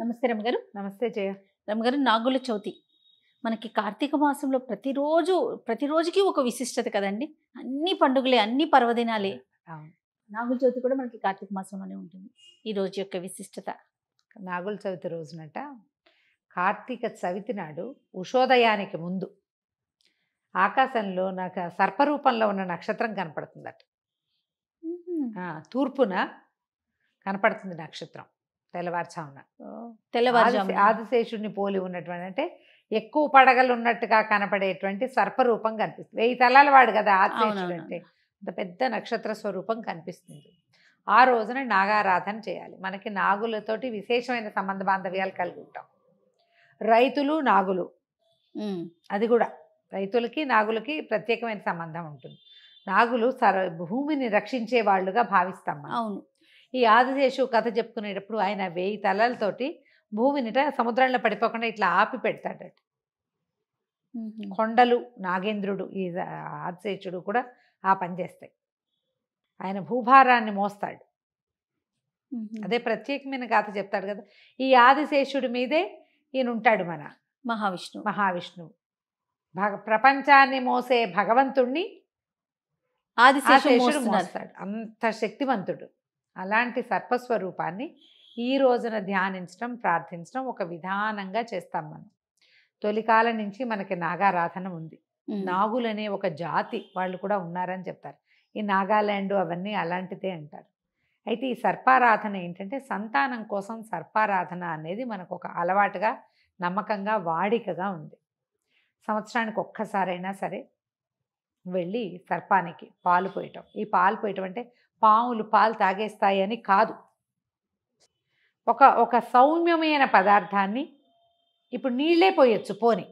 నమస్తే గారు నమస్తే జయ రమగారు నాగుల చవితి మనకి కార్తీక మాసంలో ప్రతిరోజు ప్రతిరోజుకి ఒక విశిష్టత కదండి అన్ని పండుగలే అన్ని పర్వదినాలే నాగుల చవితి కూడా మనకి కార్తీక మాసంలోనే ఉంటుంది ఈ రోజు యొక్క విశిష్టత నాగుల చవితి రోజునట కార్తీక చవితి నాడు ఉషోదయానికి ముందు ఆకాశంలో నాకు సర్పరూపంలో ఉన్న నక్షత్రం కనపడుతుందట తూర్పున కనపడుతుంది నక్షత్రం తెల్లవారుజామున తెల్లవారుజాము ఆదిశేషుడిని పోలి ఉన్నటువంటి అంటే ఎక్కువ పడగలు ఉన్నట్టుగా కనపడేటువంటి సర్పరూపం కనిపిస్తుంది వెయ్యి తలాల వాడు కదా ఆదిశేషుడు అంటే అంత పెద్ద నక్షత్ర స్వరూపం కనిపిస్తుంది ఆ రోజున నాగారాధన చేయాలి మనకి నాగులతోటి విశేషమైన సంబంధ బాంధవ్యాలు కలిగి ఉంటాం రైతులు నాగులు అది కూడా రైతులకి నాగులకి ప్రత్యేకమైన సంబంధం ఉంటుంది నాగులు సర భూమిని రక్షించే వాళ్ళుగా భావిస్తాం అవును ఈ ఆదిశేషు కథ చెప్పుకునేటప్పుడు ఆయన వేయి తలలతోటి భూమినిట సముద్రంలో పడిపోకుండా ఇట్లా ఆపి పెడతాడట కొండలు నాగేంద్రుడు ఈ ఆదిశేషుడు కూడా ఆ పని చేస్తాయి ఆయన భూభారాన్ని మోస్తాడు అదే ప్రత్యేకమైన కథ చెప్తాడు కదా ఈ ఆదిశేషుడి మీదే ఈయన ఉంటాడు మన మహావిష్ణువు మహావిష్ణువు భగ ప్రపంచాన్ని మోసే భగవంతుణ్ణి ఆదిశేషుడు మోస్తాడు అంత శక్తివంతుడు అలాంటి సర్పస్వరూపాన్ని ఈ రోజున ధ్యానించడం ప్రార్థించడం ఒక విధానంగా చేస్తాం మనం తొలికాల నుంచి మనకి నాగారాధన ఉంది నాగులనే ఒక జాతి వాళ్ళు కూడా ఉన్నారని చెప్తారు ఈ నాగాల్యాండ్ అవన్నీ అలాంటిదే అంటారు అయితే ఈ సర్పారాధన ఏంటంటే సంతానం కోసం సర్పారాధన అనేది మనకు ఒక అలవాటుగా నమ్మకంగా వాడికగా ఉంది సంవత్సరానికి ఒక్కసారైనా సరే వెళ్ళి సర్పానికి పాలు పోయటం ఈ పాలు పోయటం అంటే పాములు పాలు తాగేస్తాయని కాదు ఒక ఒక సౌమ్యమైన పదార్థాన్ని ఇప్పుడు నీళ్ళే పోయొచ్చు పోని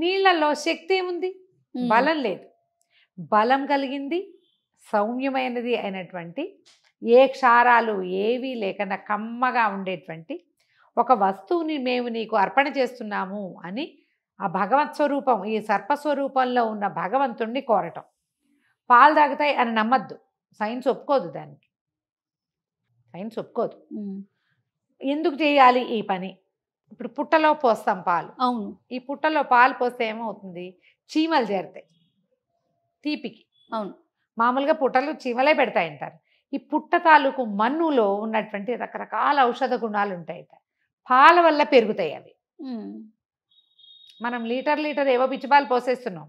నీళ్లలో శక్తి ఏముంది బలం లేదు బలం కలిగింది సౌమ్యమైనది అయినటువంటి ఏ క్షారాలు ఏవి లేకుండా కమ్మగా ఉండేటువంటి ఒక వస్తువుని మేము నీకు అర్పణ చేస్తున్నాము అని ఆ భగవత్ స్వరూపం ఈ సర్పస్వరూపంలో ఉన్న భగవంతుణ్ణి కోరటం పాలు తాగుతాయి అని నమ్మద్దు సైన్స్ ఒప్పుకోదు దానికి సైన్స్ ఒప్పుకోదు ఎందుకు చేయాలి ఈ పని ఇప్పుడు పుట్టలో పోస్తాం పాలు అవును ఈ పుట్టలో పాలు పోస్తే ఏమవుతుంది చీమలు చేరుతాయి తీపికి అవును మామూలుగా పుట్టలు చీమలే పెడతాయి అంటారు ఈ పుట్ట తాలూకు మన్నులో ఉన్నటువంటి రకరకాల ఔషధ గుణాలు ఉంటాయి పాల వల్ల పెరుగుతాయి అవి మనం లీటర్ లీటర్ ఏవో పిచ్చిపాలు పోసేస్తున్నాం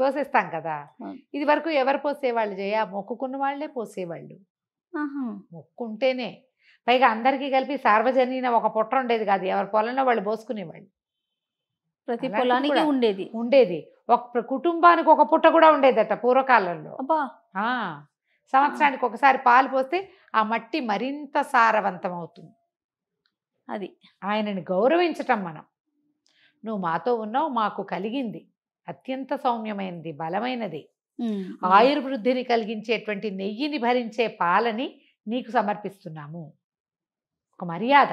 పోసేస్తాం కదా ఇది వరకు ఎవరు పోసేవాళ్ళు జయ మొక్కుకున్న వాళ్ళే పోసేవాళ్ళు మొక్కుంటేనే పైగా అందరికీ కలిపి సార్వజనీన ఒక పుట్ట ఉండేది కాదు ఎవరి పొలంలో వాళ్ళు పోసుకునేవాళ్ళు ప్రతి పొలానికి ఉండేది ఉండేది ఒక కుటుంబానికి ఒక పుట్ట కూడా ఉండేదట పూర్వకాలంలో సంవత్సరానికి ఒకసారి పాలు పోస్తే ఆ మట్టి మరింత సారవంతం అవుతుంది అది ఆయనని గౌరవించటం మనం నువ్వు మాతో ఉన్నావు మాకు కలిగింది అత్యంత సౌమ్యమైనది బలమైనది ఆయుర్వృద్ధిని కలిగించేటువంటి నెయ్యిని భరించే పాలని నీకు సమర్పిస్తున్నాము ఒక మర్యాద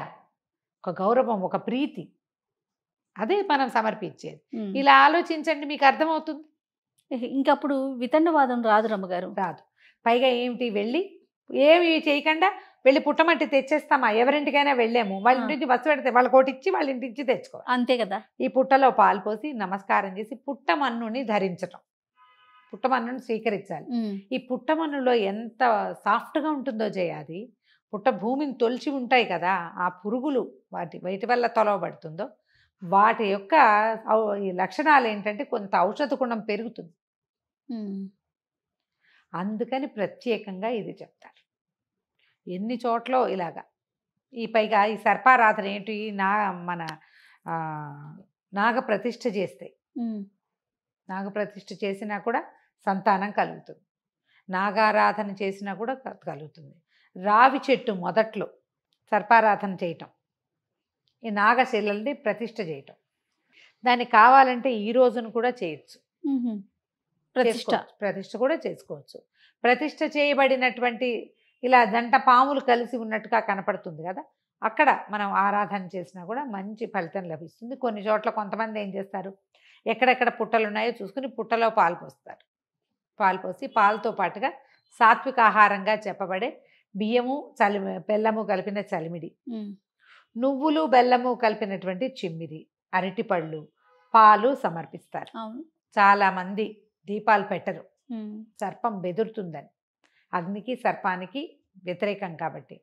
ఒక గౌరవం ఒక ప్రీతి అదే మనం సమర్పించేది ఇలా ఆలోచించండి మీకు అర్థమవుతుంది ఇంకప్పుడు వితండవాదం రాదు రమ్మగారు రాదు పైగా ఏమిటి వెళ్ళి ఏమి చేయకుండా వెళ్ళి పుట్టమట్టి తెచ్చేస్తామా ఎవరింటికైనా వెళ్ళాము వాళ్ళ ఇంటి బస్సు పెడితే వాళ్ళ కోటిచ్చి వాళ్ళ ఇంటి నుంచి తెచ్చుకో అంతే కదా ఈ పుట్టలో పాలు పోసి నమస్కారం చేసి పుట్టమన్నుని ధరించటం పుట్టమన్నుని స్వీకరించాలి ఈ పుట్టమన్నులో ఎంత సాఫ్ట్గా ఉంటుందో చేయాలి పుట్ట భూమిని తొలిచి ఉంటాయి కదా ఆ పురుగులు వాటి వైటి వల్ల తొలవబడుతుందో వాటి యొక్క ఈ లక్షణాలు ఏంటంటే కొంత ఔషధ గుణం పెరుగుతుంది అందుకని ప్రత్యేకంగా ఇది చెప్తారు ఎన్ని చోట్ల ఇలాగా ఈ పైగా ఈ సర్పారాధన ఏంటి నా మన నాగ ప్రతిష్ఠ చేస్తే నాగ ప్రతిష్ఠ చేసినా కూడా సంతానం కలుగుతుంది నాగారాధన చేసినా కూడా కలుగుతుంది రావి చెట్టు మొదట్లో సర్పారాధన చేయటం ఈ నాగశిలల్ని ప్రతిష్ఠ చేయటం దాన్ని కావాలంటే ఈ రోజును కూడా చేయొచ్చు ప్రతిష్ట ప్రతిష్ట కూడా చేసుకోవచ్చు ప్రతిష్ట చేయబడినటువంటి ఇలా జంట పాములు కలిసి ఉన్నట్టుగా కనపడుతుంది కదా అక్కడ మనం ఆరాధన చేసినా కూడా మంచి ఫలితం లభిస్తుంది కొన్ని చోట్ల కొంతమంది ఏం చేస్తారు ఎక్కడెక్కడ పుట్టలు ఉన్నాయో చూసుకుని పుట్టలో పాలు పోస్తారు పాలు పోసి పాలతో పాటుగా సాత్విక ఆహారంగా చెప్పబడే బియ్యము చలి బెల్లము కలిపిన చలిమిడి నువ్వులు బెల్లము కలిపినటువంటి చిమ్మిరి అరటిపళ్ళు పాలు సమర్పిస్తారు చాలామంది దీపాలు పెట్టరు సర్పం బెదురుతుందని అగ్నికి సర్పానికి వ్యతిరేకం కాబట్టి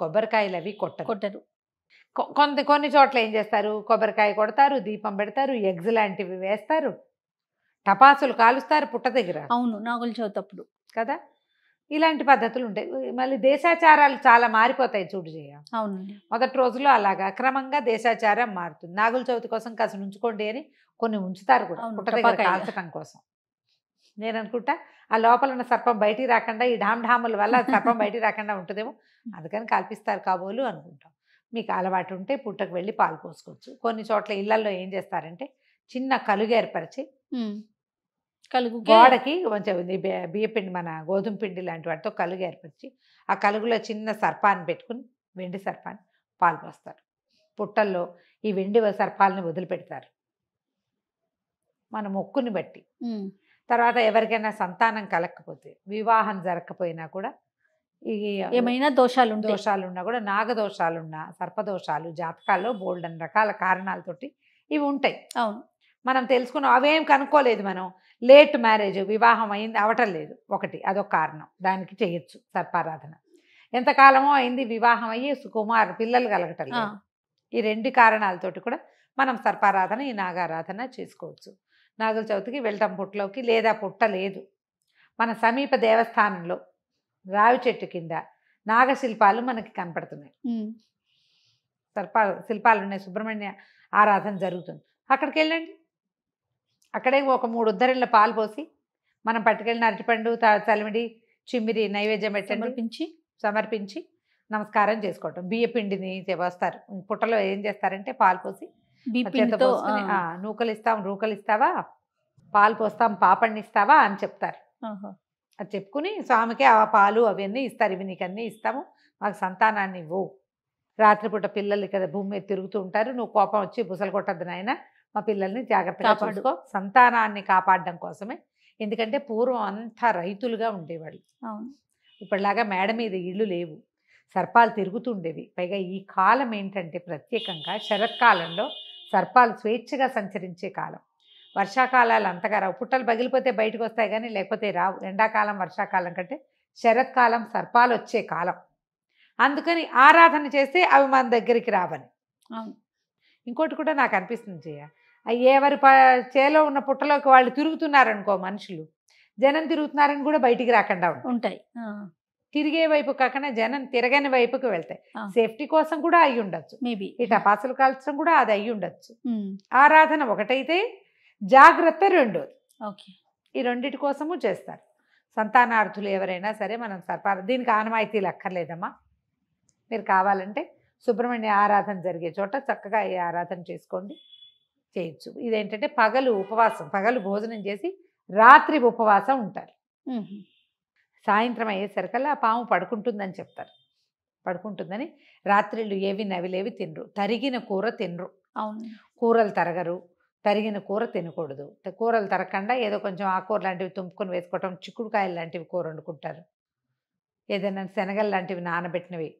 కొబ్బరికాయలు అవి కొట్ట కొట్టరు కొంత కొన్ని చోట్ల ఏం చేస్తారు కొబ్బరికాయ కొడతారు దీపం పెడతారు ఎగ్స్ లాంటివి వేస్తారు టపాసులు కాలుస్తారు పుట్ట దగ్గర అవును నాగుల చవితప్పుడు కదా ఇలాంటి పద్ధతులు ఉంటాయి మళ్ళీ దేశాచారాలు చాలా మారిపోతాయి చూడు చేయ అవును మొదటి రోజులో అలాగా క్రమంగా దేశాచారం మారుతుంది నాగుల చవితి కోసం కాస్త ఉంచుకోండి అని కొన్ని ఉంచుతారు కూడా పుట్ట దగ్గర కాల్చడం కోసం నేను అనుకుంటా ఆ లోపల ఉన్న సర్పం బయటికి రాకుండా ఈ ఢామ్ ఢాముల వల్ల సర్పం బయటికి రాకుండా ఉంటుందేమో అందుకని కల్పిస్తారు కాబోలు అనుకుంటాం మీకు అలవాటు ఉంటే పుట్టకు వెళ్ళి పాలు పోసుకోవచ్చు కొన్ని చోట్ల ఇళ్లలో ఏం చేస్తారంటే చిన్న కలుగు ఏర్పరిచి కలుగు గోడకి కొంచెం బియ్యపిండి మన గోధుమ పిండి లాంటి వాటితో కలుగు ఏర్పరిచి ఆ కలుగులో చిన్న సర్పాన్ని పెట్టుకుని వెండి సర్పాన్ని పాలు పోస్తారు పుట్టల్లో ఈ వెండి సర్పాలని వదిలిపెడతారు మన మొక్కుని బట్టి తర్వాత ఎవరికైనా సంతానం కలగకపోతే వివాహం జరగకపోయినా కూడా ఈ ఏమైనా దోషాలు దోషాలు ఉన్నా కూడా నాగదోషాలున్నా సర్పదోషాలు జాతకాల్లో బోల్డ్ అని రకాల కారణాలతోటి ఇవి ఉంటాయి అవును మనం తెలుసుకున్నాం అవేం కనుక్కోలేదు మనం లేట్ మ్యారేజ్ వివాహం అయింది అవటం లేదు ఒకటి అదొక కారణం దానికి చేయొచ్చు సర్పారాధన ఎంతకాలమో అయింది వివాహం అయ్యి సుకుమార్ పిల్లలు కలగటం ఈ రెండు కారణాలతోటి కూడా మనం సర్పారాధన ఈ నాగారాధన చేసుకోవచ్చు నాగుల చవితికి వెళ్తాం పుట్టలోకి లేదా పుట్ట లేదు మన సమీప దేవస్థానంలో రావి చెట్టు కింద నాగశిల్పాలు మనకి కనపడుతున్నాయి సర్పాలు శిల్పాలు ఉన్నాయి సుబ్రహ్మణ్య ఆరాధన జరుగుతుంది అక్కడికి వెళ్ళండి అక్కడే ఒక మూడు ఉద్దరిళ్ళ పాలు పోసి మనం పట్టుకెళ్ళిన అరటిపండు తలమిడి చిమ్మిరి నైవేద్యం పెట్టండి సమర్పించి నమస్కారం చేసుకోవటం బియ్య పిండిని వస్తారు పుట్టలో ఏం చేస్తారంటే పాలు పోసి నూకలు ఇస్తాం ఇస్తావా పాలు పోస్తాం పాపడిని ఇస్తావా అని చెప్తారు అది చెప్పుకుని స్వామికి ఆ పాలు అవన్నీ ఇస్తారు ఇవి నీకు అన్నీ ఇస్తాము మాకు సంతానాన్ని ఇవ్వు రాత్రిపూట పిల్లలు ఇక్కడ భూమి మీద తిరుగుతూ ఉంటారు నువ్వు కోపం వచ్చి బుసలు కొట్టద్దు నాయన మా పిల్లల్ని జాగ్రత్తగా పట్టుకో సంతానాన్ని కాపాడడం కోసమే ఎందుకంటే పూర్వం అంతా రైతులుగా ఉండేవాళ్ళు ఇప్పటిలాగా మేడ మీద ఇళ్ళు లేవు సర్పాలు తిరుగుతుండేవి పైగా ఈ కాలం ఏంటంటే ప్రత్యేకంగా శరత్కాలంలో సర్పాలు స్వేచ్ఛగా సంచరించే కాలం వర్షాకాలాలు అంతగా రావు పుట్టలు పగిలిపోతే బయటకు వస్తాయి కానీ లేకపోతే రావు ఎండాకాలం వర్షాకాలం కంటే శరత్కాలం సర్పాలు వచ్చే కాలం అందుకని ఆరాధన చేస్తే అవి మన దగ్గరికి రావని ఇంకోటి కూడా నాకు అనిపిస్తుంది జయ ఎవరి చేలో ఉన్న పుట్టలోకి వాళ్ళు తిరుగుతున్నారనుకో మనుషులు జనం తిరుగుతున్నారని కూడా బయటికి రాకుండా ఉంటాయి తిరిగే వైపు కాకుండా జనం తిరగని వైపుకి వెళ్తాయి సేఫ్టీ కోసం కూడా అయి ఉండొచ్చు మేబీ ఈ టపాసులు కాల్చడం కూడా అది అయి ఉండొచ్చు ఆరాధన ఒకటైతే జాగ్రత్త రెండు ఓకే ఈ రెండిటి కోసము చేస్తారు సంతానార్థులు ఎవరైనా సరే మనం సర్పార దీనికి ఆనవాయితీలు అక్కర్లేదమ్మా మీరు కావాలంటే సుబ్రహ్మణ్య ఆరాధన జరిగే చోట చక్కగా ఈ ఆరాధన చేసుకోండి చేయొచ్చు ఇదేంటంటే పగలు ఉపవాసం పగలు భోజనం చేసి రాత్రి ఉపవాసం ఉంటారు సాయంత్రం అయ్యేసరికల్లా ఆ పాము పడుకుంటుందని చెప్తారు పడుకుంటుందని రాత్రిళ్ళు ఏవి నవిలేవి తినరు తరిగిన కూర తినరు అవును కూరలు తరగరు తరిగిన కూర తినకూడదు కూరలు తరగకుండా ఏదో కొంచెం ఆకూర లాంటివి తుంపుకొని వేసుకోవటం చిక్కుడుకాయలు లాంటివి కూర వండుకుంటారు ఏదైనా శనగలు లాంటివి నానబెట్టినవి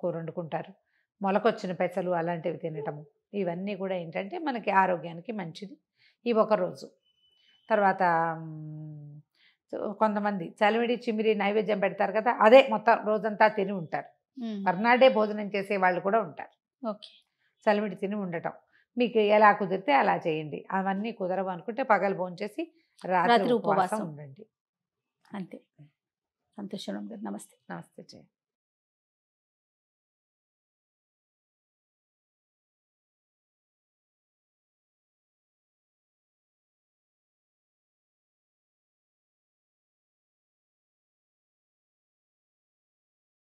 కూర వండుకుంటారు మొలకొచ్చిన పెసలు అలాంటివి తినటము ఇవన్నీ కూడా ఏంటంటే మనకి ఆరోగ్యానికి మంచిది ఇవి ఒకరోజు తర్వాత కొంతమంది చలివిడి చిమిరి నైవేద్యం పెడతారు కదా అదే మొత్తం రోజంతా తిని ఉంటారు మర్నాడే భోజనం చేసే వాళ్ళు కూడా ఉంటారు చలివిడి తిని ఉండటం మీకు ఎలా కుదిరితే అలా చేయండి అవన్నీ కుదరవు అనుకుంటే పగలు భోజనం చేసి రాత్రి ఉపవాసం ఉండండి అంతే సంతోషం నమస్తే నమస్తే చేయండి